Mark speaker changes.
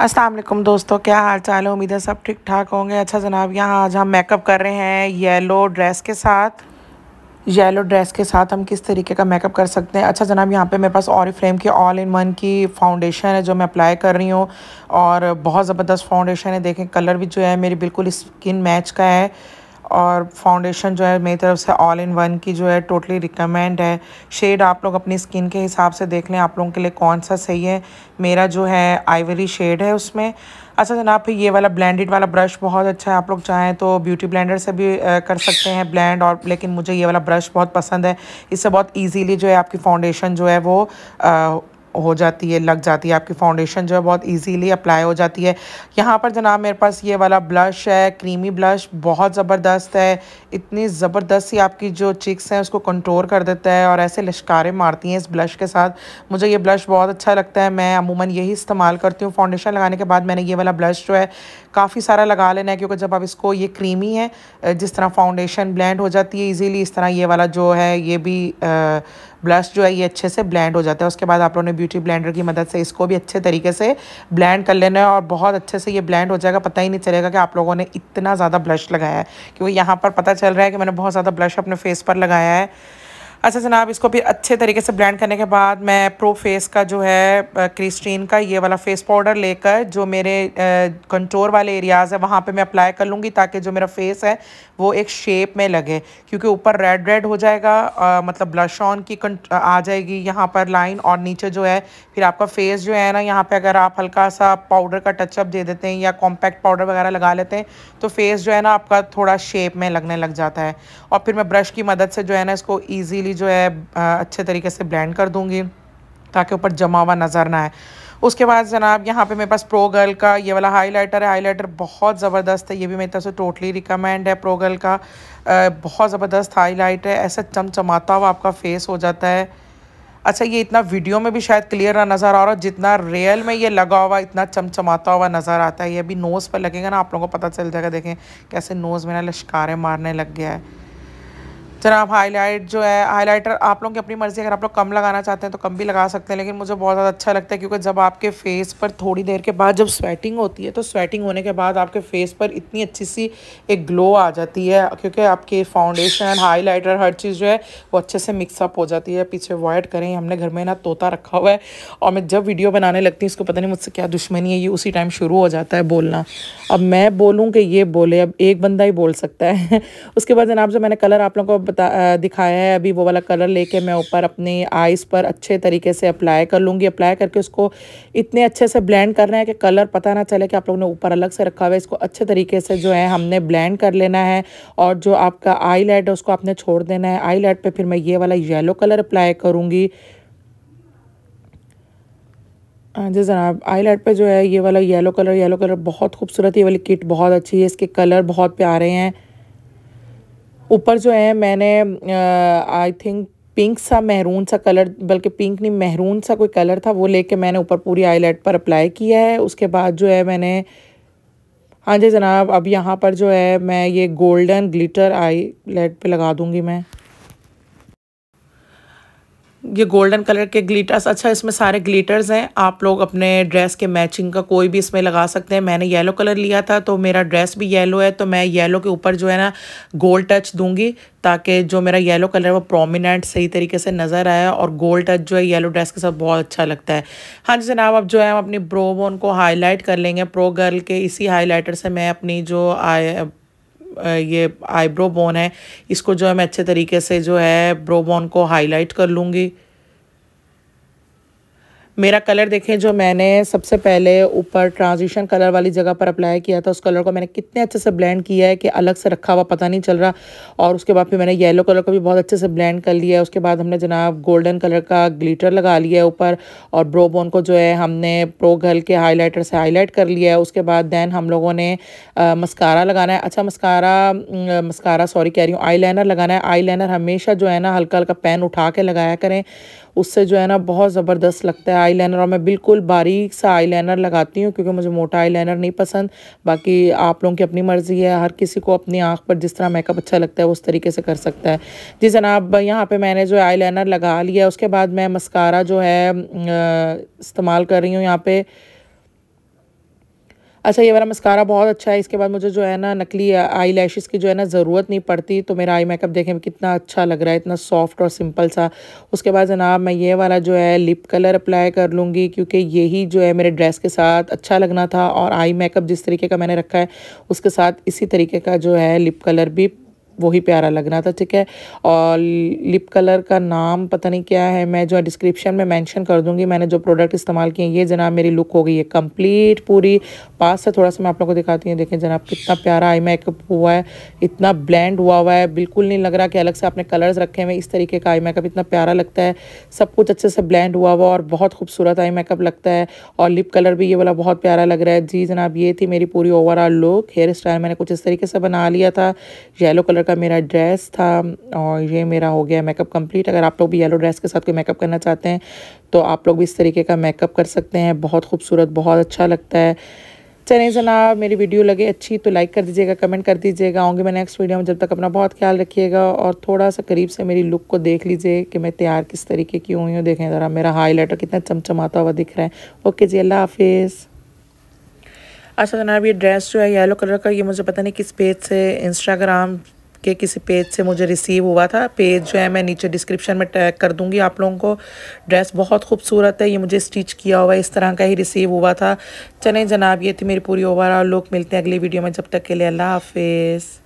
Speaker 1: अस्सलाम वालेकुम दोस्तों क्या हाल चाल है उम्मीद है सब ठीक ठाक होंगे अच्छा जनाब यहाँ आज हम मेकअप कर रहे हैं येलो ड्रेस के साथ येलो ड्रेस के साथ हम किस तरीके का मेकअप कर सकते हैं अच्छा जनाब यहाँ पे मेरे पास और फ्रेम की ऑल इन वन की फाउंडेशन है जो मैं अप्लाई कर रही हूँ और बहुत ज़बरदस्त फाउंडेशन है देखें कलर भी जो है मेरी बिल्कुल स्किन मैच का है और फाउंडेशन जो है मेरी तरफ से ऑल इन वन की जो है टोटली रिकमेंड है शेड आप लोग अपनी स्किन के हिसाब से देख लें आप लोगों के लिए कौन सा सही है मेरा जो है आइवरी शेड है उसमें अच्छा जनाब फिर ये वाला ब्लेंडेड वाला ब्रश बहुत अच्छा है आप लोग चाहें तो ब्यूटी ब्लेंडर से भी कर सकते हैं ब्लेंड और लेकिन मुझे ये वाला ब्रश बहुत पसंद है इससे बहुत ईजीली जो है आपकी फाउंडेशन जो है वो हो जाती है लग जाती है आपकी फाउंडेशन जो है बहुत इजीली अप्लाई हो जाती है यहाँ पर जनाब मेरे पास ये वाला ब्लश है क्रीमी ब्लश बहुत ज़बरदस्त है इतनी ज़बरदस्त सी आपकी जो चिक्स हैं उसको कंट्रोल कर देता है और ऐसे लश्कारें मारती हैं इस ब्लश के साथ मुझे ये ब्लश बहुत अच्छा लगता है मैं अमूमन यही इस्तेमाल करती हूँ फाउंडेशन लगाने के बाद मैंने ये वाला ब्लश जो है काफ़ी सारा लगा लेना है क्योंकि जब आप इसको ये क्रीमी है जिस तरह फाउंडेशन ब्लेंड हो जाती है ईजीली इस तरह ये वाला जो है ये भी आ, ब्लश जो है ये अच्छे से ब्लेंड हो जाता है उसके बाद आप लोगों ने ब्यूटी ब्लेंडर की मदद से इसको भी अच्छे तरीके से ब्लेंड कर लेना है और बहुत अच्छे से ये ब्लेंड हो जाएगा पता ही नहीं चलेगा कि आप लोगों ने इतना ज़्यादा ब्लश लगाया है क्योंकि यहाँ पर पता चल रहा है कि मैंने बहुत ज़्यादा ब्लश अपने फेस पर लगाया है अच्छा जनाब इसको भी अच्छे तरीके से ब्लेंड करने के बाद मैं प्रो फेस का जो है क्रिस्टीन का ये वाला फेस पाउडर लेकर जो मेरे कंटोर वाले एरियाज़ है वहाँ पे मैं अप्लाई कर लूँगी ताकि जो मेरा फेस है वो एक शेप में लगे क्योंकि ऊपर रेड रेड हो जाएगा आ, मतलब ब्लश ऑन की आ जाएगी यहाँ पर लाइन और नीचे जो है फिर आपका फेस जो है ना यहाँ पर अगर आप हल्का सा पाउडर का टचअप दे देते हैं या कॉम्पैक्ट पाउडर वगैरह लगा लेते हैं तो फेस जो है ना आपका थोड़ा शेप में लगने लग जाता है और फिर मैं ब्रश की मदद से जो है ना इसको ईजीली इजीली जो है अच्छे तरीके से ब्लेंड कर दूँगी ताकि ऊपर जमा हुआ नज़र ना आए उसके बाद जनाब यहाँ पे मेरे पास प्रो गर्ल का ये वाला हाइलाइटर है हाइलाइटर बहुत ज़बरदस्त है ये भी मेरी तरफ से टोटली रिकमेंड है प्रो गर्ल का आ, बहुत ज़बरदस्त हाईलाइट है ऐसा चमचमाता हुआ आपका फेस हो जाता है अच्छा ये इतना वीडियो में भी शायद क्लियर ना नज़र आ रहा है जितना रियल में ये लगा हुआ इतना चमचमाता हुआ नज़र आता है ये अभी नोज़ पर लगेगा ना आप लोगों को पता चल जाएगा देखें कैसे नोज़ मेरा लश्कारें मारने लग गया है जनाब हाईलाइट जो है हाईलाइटर आप लोगों की अपनी मर्ज़ी अगर आप लोग कम लगाना चाहते हैं तो कम भी लगा सकते हैं लेकिन मुझे बहुत ज़्यादा अच्छा लगता है क्योंकि जब आपके फेस पर थोड़ी देर के बाद जब स्वेटिंग होती है तो स्वेटिंग होने के बाद आपके फेस पर इतनी अच्छी सी एक ग्लो आ जाती है क्योंकि आपके फाउंडेशन हाईलाइटर हर चीज़ जो है वो अच्छे से मिक्सअप हो जाती है पीछे अवॉइड करें हमने घर में ना तोता रखा हुआ है और मैं जब वीडियो बनाने लगती हूँ इसको पता नहीं मुझसे क्या दुश्मनी है ये उसी टाइम शुरू हो जाता है बोलना अब मैं बोलूँ कि ये बोले अब एक बंदा ही बोल सकता है उसके बाद जनाब जो मैंने कलर आप लोगों को बता दिखाया है अभी वो वाला कलर लेके मैं ऊपर अपनी आइज़ पर अच्छे तरीके से अप्लाई कर लूँगी अप्लाई करके उसको इतने अच्छे से ब्लेंड करना है कि कलर पता ना चले कि आप लोगों ने ऊपर अलग से रखा हुआ है इसको अच्छे तरीके से जो है हमने ब्लेंड कर लेना है और जो आपका आई है उसको आपने छोड़ देना है आई लाइट फिर मैं ये वाला येलो कलर अप्लाई करूँगी जी जनाब आई लाइट पर जो है ये वाला येलो कलर येलो कलर बहुत खूबसूरत ये वाली किट बहुत अच्छी है इसके कलर बहुत प्यारे हैं ऊपर जो है मैंने आई थिंक पिंक सा महरून सा कलर बल्कि पिंक नहीं महरून सा कोई कलर था वो लेके मैंने ऊपर पूरी आईलाइट पर अप्लाई किया है उसके बाद जो है मैंने हाँ जी जनाब अब यहाँ पर जो है मैं ये गोल्डन ग्लिटर आई लाइट पर लगा दूँगी मैं ये गोल्डन कलर के ग्लिटर्स अच्छा इसमें सारे ग्लिटर्स हैं आप लोग अपने ड्रेस के मैचिंग का कोई भी इसमें लगा सकते हैं मैंने येलो कलर लिया था तो मेरा ड्रेस भी येलो है तो मैं येलो के ऊपर जो है ना गोल्ड टच दूंगी ताकि जो मेरा येलो कलर है वो प्रोमिनेंट सही तरीके से नज़र आया और गोल्ड टच जो है येलो ड्रेस के साथ बहुत अच्छा लगता है हाँ जी जनाब अब जो है हम अपनी ब्रो बोन को हाईलाइट कर लेंगे प्रो गर्ल के इसी हाईलाइटर से मैं अपनी जो आई ये आईब्रो बोन है इसको जो है मैं अच्छे तरीके से जो है ब्रो बोन को हाईलाइट कर लूँगी मेरा कलर देखें जो मैंने सबसे पहले ऊपर ट्रांजिशन कलर वाली जगह पर अप्लाई किया था उस कलर को मैंने कितने अच्छे से ब्लेंड किया है कि अलग से रखा हुआ पता नहीं चल रहा और उसके बाद फिर मैंने येलो कलर को भी बहुत अच्छे से ब्लेंड कर लिया है उसके बाद हमने जनाब गोल्डन कलर का ग्लिटर लगा लिया है ऊपर और ब्रो बोन को जो है हमने प्रो घल के हाईलाइटर से हाईलाइट कर लिया है उसके बाद दैन हम लोगों ने मस्कारा लगाना है अच्छा मस्कारा मस्कारा सॉरी कह रही हूँ आई लगाना है आई हमेशा जो है ना हल्का हल्का पेन उठा के लगाया करें उससे जो है ना बहुत ज़बरदस्त लगता है आई और मैं बिल्कुल बारीक सा आई लगाती हूँ क्योंकि मुझे मोटा आई नहीं पसंद बाकी आप लोगों की अपनी मर्ज़ी है हर किसी को अपनी आँख पर जिस तरह मेकअप अच्छा लगता है उस तरीके से कर सकता है जी जनाब यहाँ पर मैंने जो आई लगा लिया उसके बाद मैं मस्कारा जो है इस्तेमाल कर रही हूँ यहाँ पर अच्छा ये वाला मस्कारा बहुत अच्छा है इसके बाद मुझे जो है ना नकली आई लैशेज़ की जो है ना ज़रूरत नहीं पड़ती तो मेरा आई मेकअप देखें कितना अच्छा लग रहा है इतना सॉफ्ट और सिंपल सा उसके बाद जनाब मैं ये वाला जो है लिप कलर अप्लाई कर लूँगी क्योंकि यही जो है मेरे ड्रेस के साथ अच्छा लगना था और आई मेकअप जिस तरीके का मैंने रखा है उसके साथ इसी तरीके का जो है लिप कलर भी वही प्यारा लग रहा था ठीक है और लिप कलर का नाम पता नहीं क्या है मैं जो डिस्क्रिप्शन में मेंशन कर दूंगी मैंने जो प्रोडक्ट इस्तेमाल किए ये जनाब मेरी लुक हो गई है कंप्लीट पूरी पास से थोड़ा सा मैं आप लोगों को दिखाती हूँ देखें जनाब कितना प्यारा आई मेकअप हुआ है इतना ब्लेंड हुआ हुआ है बिल्कुल नहीं लग रहा कि अलग से आपने कलर्स रखे हुए इस तरीके का आई मेकअप इतना प्यारा लगता है सब कुछ अच्छे से ब्लैंड हुआ हुआ और बहुत खूबसूरत आई मेकअप लगता है और लिप कलर भी ये वाला बहुत प्यारा लग रहा है जी जनाब ये थी मेरी पूरी ओवरऑल लुक हेयर स्टाइल मैंने कुछ इस तरीके से बना लिया था येलो कलर कलर का मेरा ड्रेस था और ये मेरा हो गया मेकअप कंप्लीट अगर आप लोग भी येलो ड्रेस के साथ कोई मेकअप करना चाहते हैं तो आप लोग भी इस तरीके का मेकअप कर सकते हैं बहुत खूबसूरत बहुत अच्छा लगता है चलें जनाब मेरी वीडियो लगे अच्छी तो लाइक कर दीजिएगा कमेंट कर दीजिएगा आऊँगी मैं नेक्स्ट वीडियो में जब तक अपना बहुत ख्याल रखिएगा और थोड़ा सा करीब से मेरी लुक को देख लीजिए कि मैं तैयार किस तरीके की हुई हूँ देखें ज़रा मेरा हाईलाइटर कितना चमचमाता हुआ दिख रहा है ओके जी अल्लाह हाफिज़ अच्छा जनाब ये ड्रेस जो है येलो कलर का ये मुझे पता नहीं किस पेज से इंस्टाग्राम के किसी पेज से मुझे रिसीव हुआ था पेज जो है मैं नीचे डिस्क्रिप्शन में टैग कर दूँगी आप लोगों को ड्रेस बहुत खूबसूरत है ये मुझे स्टिच किया हुआ है इस तरह का ही रिसीव हुआ था चलें जनाब ये थी मेरी पूरी ओवरऑल लुक मिलते हैं अगली वीडियो में जब तक के लिए अल्लाह हाफिज़